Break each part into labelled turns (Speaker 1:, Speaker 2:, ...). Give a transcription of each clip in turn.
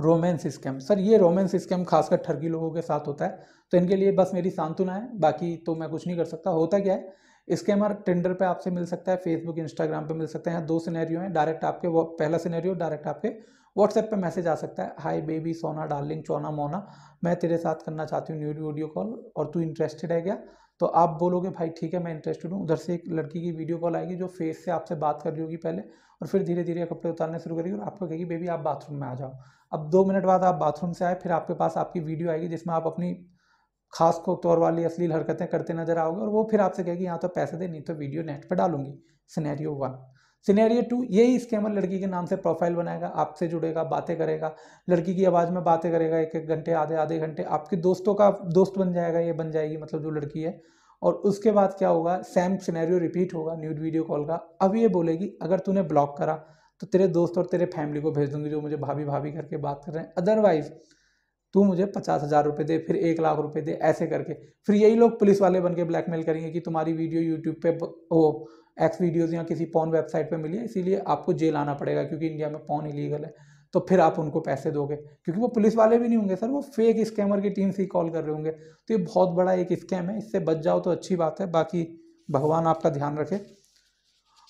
Speaker 1: romance scam sir ये romance scam खासकर ठरकी लोगों के साथ होता है तो इनके लिए बस मेरी सांत्वना है बाकी तो मैं कुछ नहीं कर सकता होता क्या है स्कैमर टेंडर पे आपसे मिल सकता है फेसबुक इंस्टाग्राम पे मिल सकता है दो सिनेरियो हैं डायरेक्ट आपके पहला सिनेरियो डायरेक्ट आपके व्हाट्सएप पे मैसेज आ सकता है हाय बेबी सोना डार्लिंग चौना मोना मैं तेरे साथ करना चाहती हूँ न्यूड वीडियो कॉल और तू इंटरेस्टेड है क्या तो आप बोलोगे भाई ठीक है मैं इंटरेस्टेड हूँ उधर से एक लड़की की वीडियो कॉल आएगी जो फेस से आपसे बात कर रही होगी पहले और फिर धीरे धीरे कपड़े उतारने शुरू करेगी और आपको कहेगी बेबी आप बाथरूम में आ जाओ अब दो मिनट बाद आप बाथरूम से आए फिर आपके पास आपकी वीडियो आएगी जिसमें आप अपनी खास को तौर वाली असली हरकतें करते नजर आओगे और वो फिर आपसे कहेगी यहाँ तो पैसे दे नहीं तो वीडियो नेट पर डालूंगी सिनेरियो वन सिनेरियो टू यही स्कैमर लड़की के नाम से प्रोफाइल बनाएगा आपसे जुड़ेगा बातें करेगा लड़की की आवाज़ में बातें करेगा एक एक घंटे आधे आधे घंटे आपके दोस्तों का दोस्त बन जाएगा ये बन जाएगी मतलब जो लड़की है और उसके बाद क्या होगा सेम सिनेरियो रिपीट होगा न्यूड वीडियो कॉल का अब ये बोलेगी अगर तूने ब्लॉक करा तो तेरे दोस्त और तेरे फैमिली को भेज दूंगी जो मुझे भाभी भाभी करके बात कर रहे हैं अदरवाइज तू मुझे पचास हज़ार रुपये दे फिर एक लाख रुपये दे ऐसे करके फिर यही लोग पुलिस वाले बन के ब्लैकमेल करेंगे कि तुम्हारी वीडियो यूट्यूब पे वो एक्स वीडियोज़ या किसी पॉन वेबसाइट पे मिली है इसीलिए आपको जेल आना पड़ेगा क्योंकि इंडिया में पॉन इलीगल है तो फिर आप उनको पैसे दोगे क्योंकि वो पुलिस वाले भी नहीं होंगे सर वो फेक स्कैमर की टीम से ही कॉल कर रहे होंगे तो ये बहुत बड़ा एक स्कैम है इससे बच जाओ तो अच्छी बात है बाकी भगवान आपका ध्यान रखे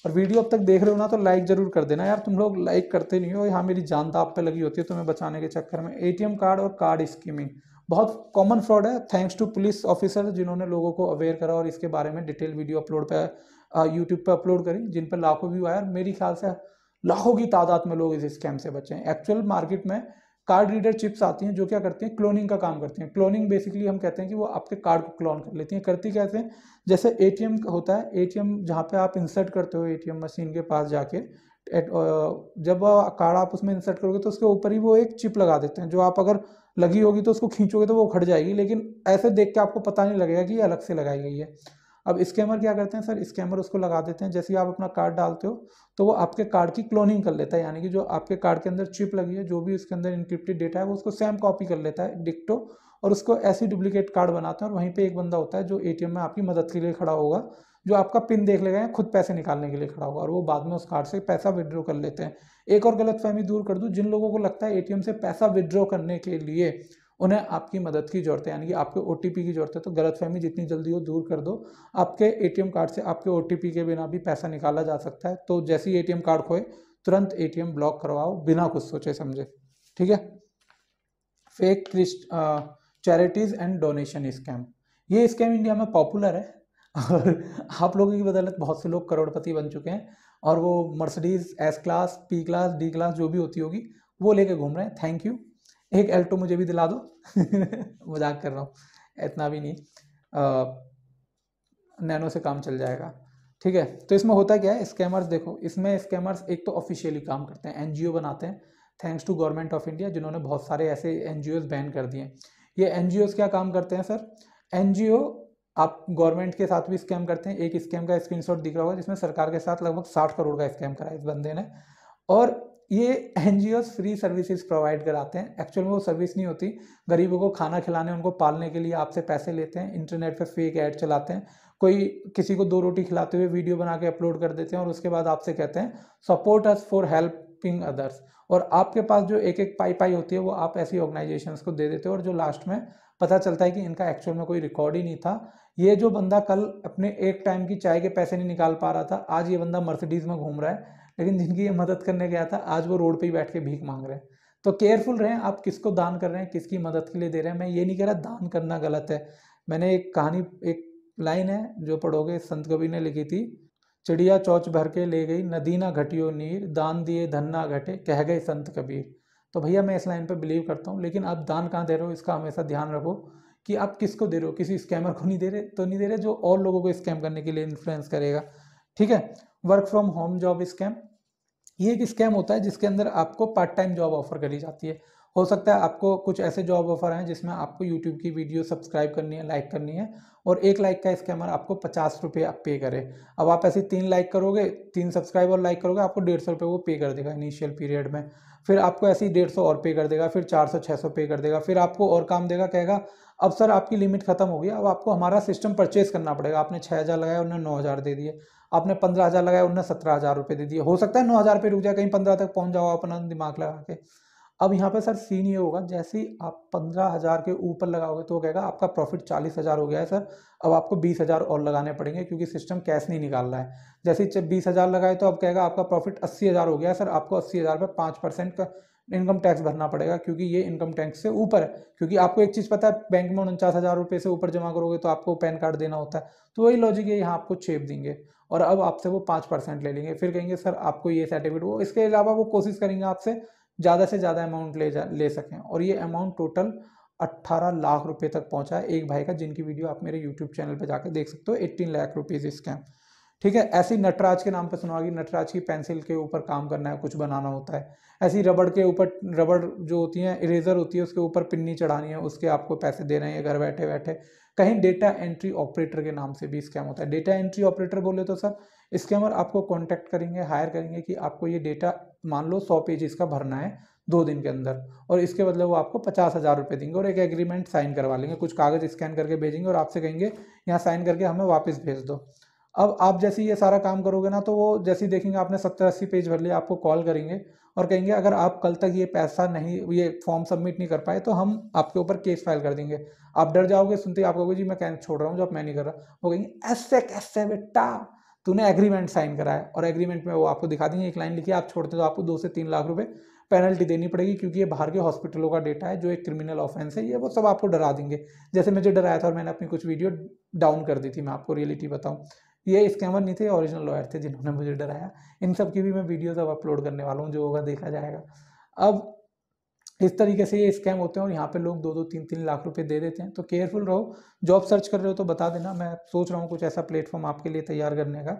Speaker 1: और वीडियो अब तक देख रहे हो ना तो लाइक जरूर कर देना यार तुम लोग लाइक करते नहीं हो यहाँ मेरी जान दाप पे लगी होती है तुम्हें बचाने के चक्कर में एटीएम कार्ड और कार्ड स्कीमिंग बहुत कॉमन फ्रॉड है थैंक्स टू पुलिस ऑफिसर जिन्होंने लोगों को अवेयर करा और इसके बारे में डिटेल वीडियो अपलोड पर यूट्यूब पर अपलोड करी जिन पर लाखों व्यू आया मेरे मेरी ख्याल से लाखों की तादाद में लोग इस स्कैम से बचे हैं एक्चुअल मार्केट में कार्ड रीडर चिप्स आती हैं जो क्या करती हैं क्लोनिंग का काम करती हैं क्लोनिंग बेसिकली हम कहते हैं कि वो आपके कार्ड को क्लोन कर लेती हैं करती कैसे हैं जैसे एटीएम होता है एटीएम जहाँ पे आप इंसर्ट करते हो एटीएम मशीन के पास जाके जब कार्ड आप उसमें इंसर्ट करोगे तो उसके ऊपर ही वो एक चिप लगा देते हैं जो आप अगर लगी होगी तो उसको खींचोगे तो वो उखड़ जाएगी लेकिन ऐसे देख के आपको पता नहीं लगेगा कि ये अलग से लगाई गई है अब स्कैमर क्या करते हैं सर स्कैमर उसको लगा देते हैं जैसे आप अपना कार्ड डालते हो तो वो आपके कार्ड की क्लोनिंग कर लेता है यानी कि जो आपके कार्ड के अंदर चिप लगी है जो भी उसके अंदर इंक्रिप्टेड डेटा है वो उसको सेम कॉपी कर लेता है डिक्टो और उसको ऐसी डुप्लीकेट कार्ड बनाते हैं और वहीं पर एक बंदा होता है जो एटीएम में आपकी मदद के लिए खड़ा होगा जो आपका पिन देख लेगा या खुद पैसे निकालने के लिए खड़ा होगा और वो बाद में उस कार्ड से पैसा विदड्रॉ कर लेते हैं एक और गलत फहमी दूर कर दूँ जिन लोगों को लगता है एटीएम से पैसा विदड्रॉ करने के लिए उन्हें आपकी मदद की ज़रूरत है यानी कि आपके ओ की ज़रूरत है तो गलतफहमी जितनी जल्दी हो दूर कर दो आपके ए कार्ड से आपके ओ के बिना भी पैसा निकाला जा सकता है तो जैसे ही ए कार्ड खोए तुरंत ए ब्लॉक करवाओ बिना कुछ सोचे समझे ठीक है फेक क्रिस्ट चैरिटीज़ एंड डोनेशन स्कैम ये स्कैम इंडिया में पॉपुलर है और आप लोगों की बदौलत बहुत से लोग करोड़पति बन चुके हैं और वो Mercedes S class P class D class जो भी होती होगी वो लेके घूम रहे हैं थैंक यू एक एल्टो मुझे भी दिला दो मजाक कर रहा हूँ इतना भी नहीं आ, नैनो से काम चल जाएगा ठीक है तो इसमें होता क्या है स्कैमर्स देखो इसमें स्कैमर्स एक तो ऑफिशियली काम करते हैं एनजीओ बनाते हैं thanks to government of India जिन्होंने बहुत सारे ऐसे एन बैन कर दिए ये एन क्या काम करते हैं सर एन आप गवर्नमेंट के साथ भी स्कैम करते हैं एक स्कैम का स्क्रीनशॉट दिख रहा होगा जिसमें सरकार के साथ लगभग साठ करोड़ का स्कैम करा इस बंदे ने और ये एन फ्री सर्विसेज प्रोवाइड कराते हैं एक्चुअल में वो सर्विस नहीं होती गरीबों को खाना खिलाने उनको पालने के लिए आपसे पैसे लेते हैं इंटरनेट पे फेक ऐड चलाते हैं कोई किसी को दो रोटी खिलाते हुए वीडियो बना के अपलोड कर देते हैं और उसके बाद आपसे कहते हैं support us for helping others और आपके पास जो एक एक पाई पाई होती है वो आप ऐसी ऑर्गेनाइजेशन को दे देते हो और जो लास्ट में पता चलता है कि इनका एक्चुअल में कोई रिकॉर्ड ही नहीं था ये जो बंदा कल अपने एक टाइम की चाय के पैसे नहीं निकाल पा रहा था आज ये बंदा मर्सिडीज़ में घूम रहा है लेकिन जिनकी ये मदद करने गया था आज वो रोड पर ही बैठ के भीख मांग रहे हैं तो केयरफुल रहें आप किसको दान कर रहे हैं किसकी मदद के लिए दे रहे हैं मैं ये नहीं कह रहा दान करना गलत है मैंने एक कहानी एक लाइन है जो पढ़ोगे संत कवि ने लिखी थी चिड़िया चौच भर के ले गई नदी ना घटियो नीर दान दिए धन ना घटे कह गए संत कबीर तो भैया मैं इस लाइन पर बिलीव करता हूँ लेकिन आप दान कहाँ दे रहे हो इसका हमेशा ध्यान रखो कि आप किसको दे रहे हो किसी स्कैमर को नहीं दे रहे तो नहीं दे रहे जो और लोगों को स्कैम करने के लिए इन्फ्लुएंस करेगा ठीक है work from home job scam ये एक स्कैम होता है जिसके अंदर आपको पार्ट टाइम जॉब ऑफर करी जाती है हो सकता है आपको कुछ ऐसे जॉब ऑफर हैं जिसमें आपको यूट्यूब की वीडियो सब्सक्राइब करनी है लाइक करनी है और एक लाइक का स्कैमर आपको पचास रुपये आप पे करे अब आप ऐसे तीन लाइक करोगे तीन सब्सक्राइब और लाइक करोगे आपको डेढ़ सौ रुपये वो पे कर देगा इनिशियल पीरियड में फिर आपको ऐसे ही डेढ़ सौ और पे कर देगा फिर चार सौ छः सौ पे कर देगा फिर आपको और काम देगा कहेगा अब सर आपकी लिमिट खत्म हो गई अब आपको हमारा सिस्टम परचेज करना पड़ेगा आपने छः हज़ार लगाया उन्हें नौ हज़ार दे दिए आपने पंद्रह हज़ार लगाया उन्हें सत्रह हज़ार रुपये दे दिए हो सकता है नौ हज़ार रुपये रुक जाए कहीं पंद्रह तक पहुँच जाओ अपना दिमाग लगा के अब यहाँ पर सर सीन ये होगा जैसे ही आप पंद्रह हज़ार के ऊपर लगाओगे तो कहेगा आपका प्रॉफिट चालीस हज़ार हो गया है सर अब आपको बीस हज़ार और लगाने पड़ेंगे क्योंकि सिस्टम कैश नहीं निकाल रहा है जैसे ही बीस हज़ार लगाए तो अब कहेगा आपका प्रॉफिट अस्सी हज़ार हो गया है सर आपको अस्सी हज़ार पर पाँच परसेंट का इनकम टैक्स भरना पड़ेगा क्योंकि ये इनकम टैक्स से ऊपर है क्योंकि आपको एक चीज़ पता है बैंक में उनचास हज़ार रुपये से ऊपर जमा करोगे तो आपको पैन कार्ड देना होता है तो वही लॉजिक है यहाँ आपको छेप देंगे और अब आपसे वो पाँच परसेंट ले लेंगे फिर कहेंगे सर आपको ये सर्टिफिकेट वो इसके अलावा वो कोशिश करेंगे आपसे ज़्यादा से ज़्यादा अमाउंट ले जा ले सकें और ये अमाउंट टोटल 18 लाख रुपए तक पहुंचा है एक भाई का जिनकी वीडियो आप मेरे यूट्यूब चैनल पर जाकर देख सकते हो 18 लाख रुपीज़ स्कैम ठीक है ऐसी नटराज के नाम पर सुना होगी नटराज की पेंसिल के ऊपर काम करना है कुछ बनाना होता है ऐसी रबड़ के ऊपर रबड़ जो होती है इरेजर होती है उसके ऊपर पिन्नी चढ़ानी है उसके आपको पैसे दे रहे हैं घर बैठे बैठे कहीं डेटा एंट्री ऑपरेटर के नाम से भी स्कैम होता है डेटा एंट्री ऑपरेटर बोले तो सर स्कैमर आपको कॉन्टैक्ट करेंगे हायर करेंगे कि आपको ये डेटा मान लो सौ पेज इसका भरना है दो दिन के अंदर और इसके बदले वो आपको पचास हज़ार रुपये देंगे और एक एग्रीमेंट साइन करवा लेंगे कुछ कागज़ स्कैन करके भेजेंगे और आपसे कहेंगे यहाँ साइन करके हमें वापस भेज दो अब आप जैसे ये सारा काम करोगे ना तो वो जैसे देखेंगे आपने सत्तर अस्सी पेज भर लिया आपको कॉल करेंगे और कहेंगे अगर आप कल तक ये पैसा नहीं ये फॉर्म सबमिट नहीं कर पाए तो हम आपके ऊपर केस फाइल कर देंगे आप डर जाओगे सुनते ही आप कहोगे जी मैं कैन छोड़ रहा हूँ जब मैं नहीं कर रहा वो कहेंगे ऐसे कैसे बेटा तूने एग्रीमेंट साइन कराया और एग्रीमेंट में वो आपको दिखा देंगे एक लाइन लिखी आप छोड़ते तो आपको दो से तीन लाख रुपये पेनल्टी देनी पड़ेगी क्योंकि ये बाहर के हॉस्पिटलों का डेटा है जो एक क्रिमिनल ऑफेंस है ये वो सब आपको डरा देंगे जैसे मुझे डराया था और मैंने अपनी कुछ वीडियो डाउन कर दी थी मैं आपको रियलिटी बताऊँ ये स्कैमर नहीं थे ओरिजिनल लॉयर थे जिन्होंने मुझे डराया इन सब की भी मैं वीडियोस अब अपलोड करने वाला हूँ जो होगा देखा जाएगा अब इस तरीके से ये स्कैम होते हैं और यहाँ पे लोग दो दो तीन तीन लाख रुपए दे देते हैं तो केयरफुल रहो जॉब सर्च कर रहे हो तो बता देना मैं सोच रहा हूँ कुछ ऐसा प्लेटफॉर्म आपके लिए तैयार करने का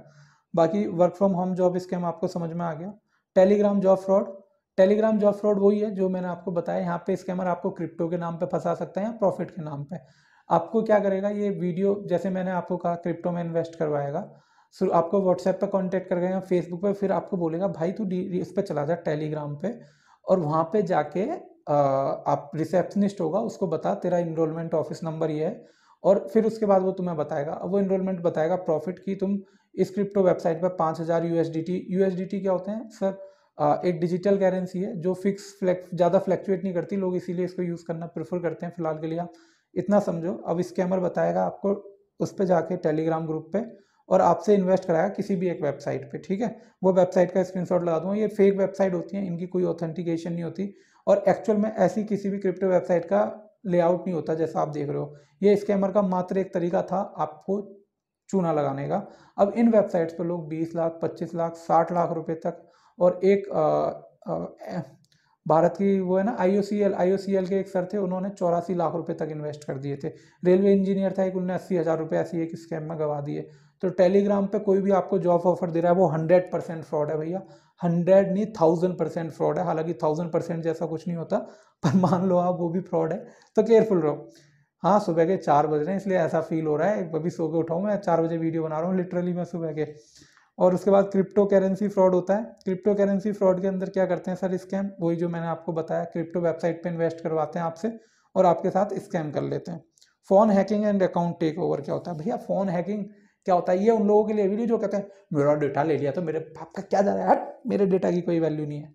Speaker 1: बाकी work from home job scam आपको समझ में आ गया Telegram job fraud Telegram job fraud वही है जो मैंने आपको बताया यहाँ पे स्कैमर आपको क्रिप्टो के नाम पर फंसा सकता है या प्रॉफिट के नाम पर आपको क्या करेगा ये वीडियो जैसे मैंने आपको कहा क्रिप्टो में इन्वेस्ट करवाएगा सर आपको व्हाट्सएप पर कॉन्टैक्ट कर या फेसबुक पर फिर आपको बोलेगा भाई तू इस पर चला जा टेलीग्राम पे और वहाँ पर जाके आप रिसेप्शनिस्ट होगा उसको बता तेरा इनरोलमेंट ऑफिस नंबर ये है और फिर उसके बाद वो तुम्हें बताएगा वो इनरोलमेंट बताएगा प्रॉफिट की तुम इस क्रिप्टो वेबसाइट पर पाँच हज़ार यू टी क्या होते हैं सर एक डिजिटल करेंसी है जो फिक्स फ्लैक् ज़्यादा फ्लैक्चुएट नहीं करती लोग इसीलिए इसको यूज़ करना प्रेफर करते हैं फिलहाल के लिए आप इतना समझो अब स्कैमर बताएगा आपको उस पर जाके टेलीग्राम ग्रुप पे और आपसे इन्वेस्ट कराया किसी भी एक वेबसाइट पे ठीक है वो वेबसाइट का स्क्रीनशॉट लगा दूँ ये फेक वेबसाइट होती है इनकी कोई ऑथेंटिकेशन नहीं होती और एक्चुअल में ऐसी किसी भी क्रिप्टो वेबसाइट का लेआउट नहीं होता जैसा आप देख रहे हो ये स्कैमर का मात्र एक तरीका था आपको चूना लगाने का अब इन वेबसाइट्स पर लोग बीस लाख पच्चीस लाख साठ लाख रुपये तक और एक आ, आ, भारत की वो है ना आईओसीएल आईओसीएल के एक सर थे उन्होंने चौरासी लाख रुपए तक इन्वेस्ट कर दिए थे रेलवे इंजीनियर था एक उन्होंने अस्सी हज़ार रुपये ऐसी एक स्कैम में गवा दिए तो टेलीग्राम पे कोई भी आपको जॉब ऑफर दे रहा है वो हंड्रेड परसेंट फ्रॉड है भैया हंड्रेड नहीं थाउजेंड परसेंट फ्रॉड है हालांकि थाउजेंड परसेंट जैसा कुछ नहीं होता पर मान लो आप वो भी फ्रॉड है तो केयरफुल रहो हाँ सुबह के चार बज रहे हैं इसलिए ऐसा फील हो रहा है अभी सो के उठाऊँ मैं चार बजे वीडियो बना रहा हूँ लिटरली मैं सुबह के और उसके बाद क्रिप्टो करेंसी फ्रॉड होता है क्रिप्टो करेंसी फ्रॉड के अंदर क्या करते हैं सर स्कैम वही जो मैंने आपको बताया क्रिप्टो वेबसाइट पर इन्वेस्ट करवाते हैं आपसे और आपके साथ स्कैम कर लेते हैं phone hacking and account take over क्या होता है भैया फ़ोन हैकिंग क्या होता है ये उन लोगों के लिए नहीं जो कहते हैं मेरा डेटा ले लिया तो मेरे बाप का क्या जा रहा है मेरे डेटा की कोई वैल्यू नहीं है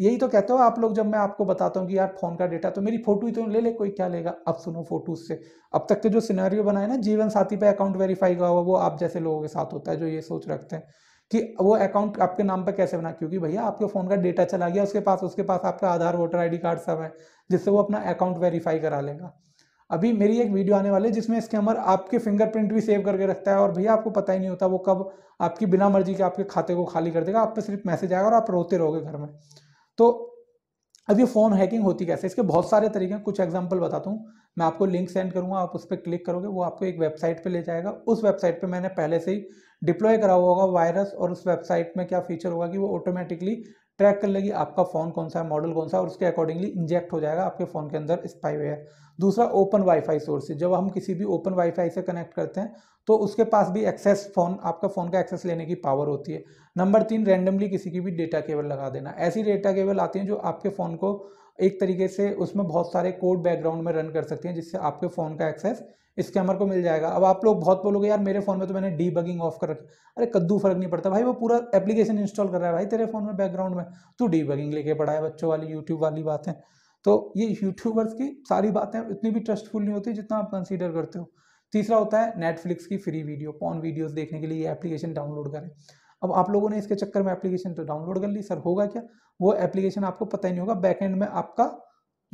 Speaker 1: यही तो कहते हो आप लोग जब मैं आपको बताता हूँ कि यार फोन का डेटा तो मेरी फोटो ही तो ले ले कोई क्या लेगा अब सुनो फोटो से अब तक के जो सिनेरियो बनाए ना जीवन साथी पे अकाउंट वेरीफाई हुआ वो आप जैसे लोगों के साथ होता है जो ये सोच रखते हैं कि वो अकाउंट आपके नाम पर कैसे बना क्योंकि भैया आपके फ़ोन का डेटा चला गया उसके पास उसके पास आपका आधार वोटर आईडी कार्ड सब है जिससे वो अपना अकाउंट वेरीफाई करा लेगा अभी मेरी एक वीडियो आने वाली है जिसमें अमर आपके फिंगरप्रिंट भी सेव करके रखता है और भैया आपको पता ही नहीं होता वो कब आपकी बिना मर्जी के आपके खाते को खाली कर देगा आप पे सिर्फ मैसेज आएगा और आप रोते रहोगे घर में तो अब ये फ़ोन हैकिंग होती कैसे इसके बहुत सारे तरीके हैं कुछ एग्जाम्पल बताता हूँ मैं आपको लिंक सेंड करूँगा आप उस पर क्लिक करोगे वो आपको एक वेबसाइट पे ले जाएगा उस वेबसाइट पे मैंने पहले से ही डिप्लॉय करा हुआ होगा वायरस और उस वेबसाइट में क्या फीचर होगा कि वो ऑटोमेटिकली ट्रैक कर लेगी आपका फ़ोन कौन सा है मॉडल कौन सा है और उसके अकॉर्डिंगली इंजेक्ट हो जाएगा आपके फ़ोन के अंदर स्पाईवेयर दूसरा ओपन वाईफाई सोर्स जब हम किसी भी ओपन वाईफाई से कनेक्ट करते हैं तो उसके पास भी एक्सेस फ़ोन आपका फ़ोन का एक्सेस लेने की पावर होती है नंबर तीन रैंडमली किसी की भी डेटा केबल लगा देना ऐसी डेटा केबल आती हैं जो आपके फ़ोन को एक तरीके से उसमें बहुत सारे कोड बैकग्राउंड में रन कर सकती हैं जिससे आपके फ़ोन का एक्सेस स्कैमर को मिल जाएगा अब आप लोग बहुत बोलोगे यार मेरे फ़ोन में तो मैंने डी बगिंग ऑफ कर रखी अरे कद्दू फर्क नहीं पड़ता भाई वो पूरा एप्लीकेशन इंस्टॉल कर रहा है भाई तेरे फ़ोन में बैकग्राउंड में तू डी बगिंग लेके पड़ा है बच्चों वाली यूट्यूब वाली बात है तो ये यूट्यूबर्स की सारी बातें इतनी भी ट्रस्टफुल नहीं होती जितना आप कंसीडर करते हो तीसरा होता है नेटफ्लिक्स की फ्री वीडियो पॉन वीडियोस देखने के लिए ये एप्लीकेशन डाउनलोड करें अब आप लोगों ने इसके चक्कर में एप्लीकेशन तो डाउनलोड कर ली सर होगा क्या वो एप्लीकेशन आपको पता ही नहीं होगा बैकएंड में आपका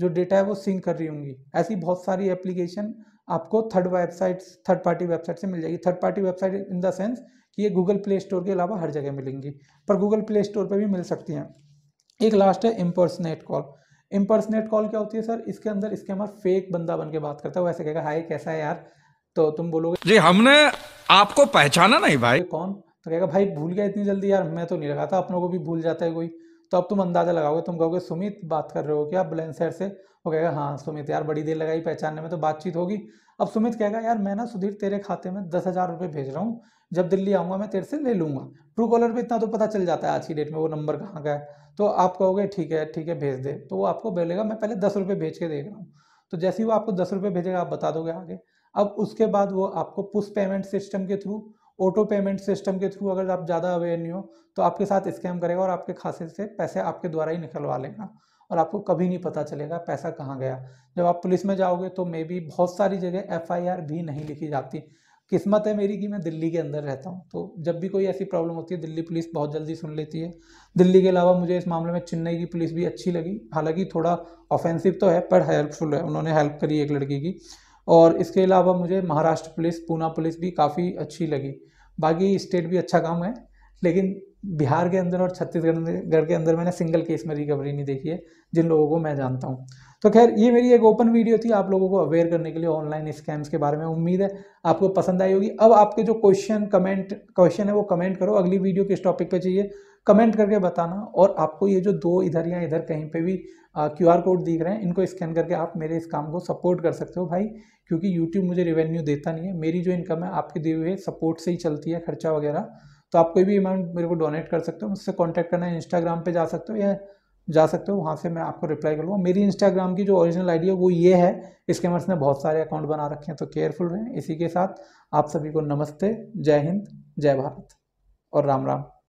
Speaker 1: जो डेटा है वो सिंक कर रही होंगी ऐसी बहुत सारी एप्लीकेशन आपको third website third party website से मिल जाएगी third party website in the sense कि ये गूगल प्ले स्टोर के अलावा हर जगह मिलेंगी पर गूगल प्ले स्टोर पर भी मिल सकती हैं एक लास्ट है इम्पर्सनेट कॉल इम्पर्सनेट कॉल क्या होती है सर इसके अंदर स्कैमर फेक बंदा बन के बात करता है वो ऐसे कहेगा हाय कैसा है यार तो तुम बोलोगे जी हमने आपको पहचाना नहीं भाई कौन तो कहेगा भाई भूल गया इतनी जल्दी यार मैं तो नहीं लगा था अपनों को भी भूल जाता है कोई तो अब तुम अंदाज़ा लगाओगे तुम कहोगे सुमित बात कर रहे हो क्या बुलंदशहर से वो कहेगा हाँ सुमित यार बड़ी देर लगाई पहचानने में तो बातचीत होगी अब सुमित कहेगा यार मैं ना सुधीर तेरे खाते में दस हज़ार रुपये भेज रहा हूँ जब दिल्ली आऊँगा मैं तेरे से ले लूँगा ट्रू कॉलर पर इतना तो पता चल जाता है आज की डेट में वो नंबर कहाँ का है तो आप कहोगे ठीक है ठीक है भेज दे तो वो आपको बोलेगा मैं पहले दस रुपये भेज के देख रहा हूँ तो जैसे ही वो आपको दस रुपये भेजेगा आप बता दोगे आगे अब उसके बाद वो आपको पुश पेमेंट सिस्टम के थ्रू ऑटो पेमेंट सिस्टम के थ्रू अगर आप ज़्यादा अवेयर नहीं हो तो आपके साथ स्कैम करेगा और आपके खासे से पैसे आपके द्वारा ही निकलवा लेगा और आपको कभी नहीं पता चलेगा पैसा कहाँ गया जब आप पुलिस में जाओगे तो मे बी बहुत सारी जगह एफ भी नहीं लिखी जाती किस्मत है मेरी कि मैं दिल्ली के अंदर रहता हूँ तो जब भी कोई ऐसी प्रॉब्लम होती है दिल्ली पुलिस बहुत जल्दी सुन लेती है दिल्ली के अलावा मुझे इस मामले में चेन्नई की पुलिस भी अच्छी लगी हालांकि थोड़ा ऑफेंसिव तो है पर हेल्पफुल है उन्होंने हेल्प करी एक लड़की की और इसके अलावा मुझे महाराष्ट्र पुलिस पूना पुलिस भी काफ़ी अच्छी लगी बाकी स्टेट भी अच्छा काम है लेकिन बिहार के अंदर और छत्तीसगढ़ के अंदर मैंने सिंगल केस में रिकवरी नहीं देखी है जिन लोगों को मैं जानता हूँ तो खैर ये मेरी एक ओपन वीडियो थी आप लोगों को अवेयर करने के लिए ऑनलाइन स्कैम्स के बारे में उम्मीद है आपको पसंद आई होगी अब आपके जो क्वेश्चन कमेंट क्वेश्चन है वो कमेंट करो अगली वीडियो किस टॉपिक पे चाहिए कमेंट करके बताना और आपको ये जो दो इधर या इधर कहीं पे भी क्यू आर कोड दिख रहे हैं इनको स्कैन करके आप मेरे इस काम को सपोर्ट कर सकते हो भाई क्योंकि यूट्यूब मुझे रिवेन्यू देता नहीं है मेरी जो इनकम है आपके दिए हुए सपोर्ट से ही चलती है खर्चा वगैरह तो आप कोई भी अमाउंट मेरे को डोनेट कर सकते हो मुझसे कॉन्टैक्ट करना है इंस्टाग्राम पर जा सकते हो या जा सकते हो वहाँ से मैं आपको रिप्लाई करूँगा मेरी इंस्टाग्राम की जो ओरिजिनल आईडी है वो ये है स्कैमर्स ने बहुत सारे अकाउंट बना रखे हैं तो केयरफुल रहें इसी के साथ आप सभी को नमस्ते जय हिंद जय भारत और राम राम